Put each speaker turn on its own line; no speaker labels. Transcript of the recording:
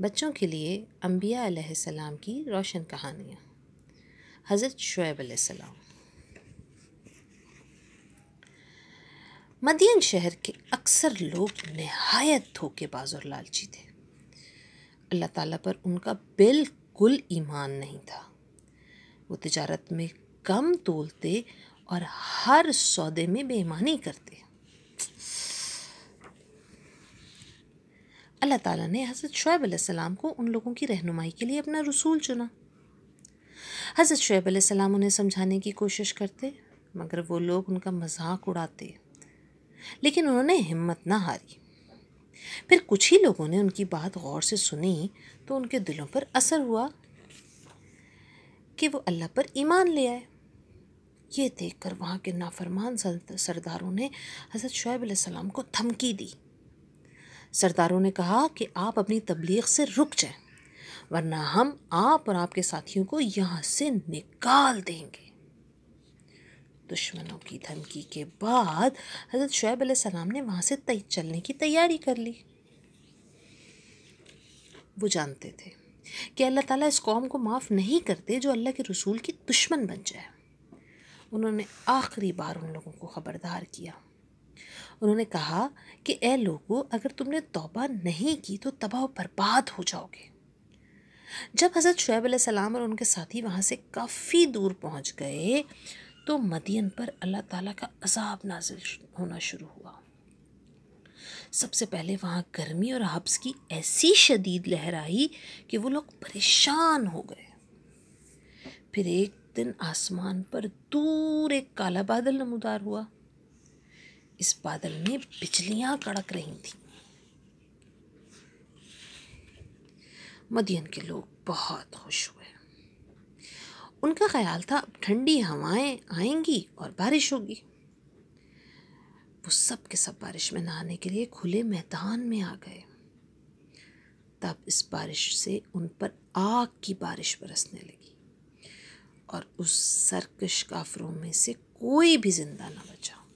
बच्चों के लिए अम्बिया सलाम की रोशन कहानियाँ हज़रत शुएब सलाम मदीन शहर के अक्सर लोग नहायत धोखेबाज और लालची थे अल्लाह ताला पर उनका बिल्कुल ईमान नहीं था वो तजारत में कम तोलते और हर सौदे में बेईमानी करते अल्लाह ताला ने हज़रत शुएब सलाम को उन लोगों की रहनुमाई के लिए अपना रसूल चुना हज़रत शुएब सलाम उन्हें समझाने की कोशिश करते मगर वो लोग उनका मजाक उड़ाते लेकिन उन्होंने हिम्मत ना हारी फिर कुछ ही लोगों ने उनकी बात गौर से सुनी तो उनके दिलों पर असर हुआ कि वो अल्लाह पर ईमान ले आए ये देखकर वहाँ के नाफरमान सरदारों ने हज़रत शुएब सलाम को धमकी दी सरदारों ने कहा कि आप अपनी तबलीग से रुक जाएं वरना हम आप और आपके साथियों को यहाँ से निकाल देंगे दुश्मनों की धमकी के बाद हज़रत शुएब सलाम ने वहाँ से तय चलने की तैयारी कर ली वो जानते थे कि अल्लाह ताला इस कौम को माफ़ नहीं करते जो अल्लाह के रसूल की दुश्मन बन जाए उन्होंने आखिरी बार उन लोगों को ख़बरदार किया उन्होंने कहा कि ए लोगो अगर तुमने तौबा नहीं की तो तबाह बर्बाद हो जाओगे जब हज़रत शुएब सलाम और उनके साथी वहाँ से काफ़ी दूर पहुँच गए तो मदियन पर अल्लाह ताला का अजाब नाजिल होना शुरू हुआ सबसे पहले वहाँ गर्मी और हब्स की ऐसी शदीद लहर आई कि वो लोग परेशान हो गए फिर एक दिन आसमान पर दूर एक काला बादल नमदार हुआ इस बादल में बिजलियां कड़क रही थीं मदियन के लोग बहुत खुश हुए उनका ख्याल था अब ठंडी हवाएं आएंगी और बारिश होगी वो सब के सब बारिश में नहाने के लिए खुले मैदान में आ गए तब इस बारिश से उन पर आग की बारिश बरसने लगी और उस सरकश काफरों में से कोई भी जिंदा ना बचा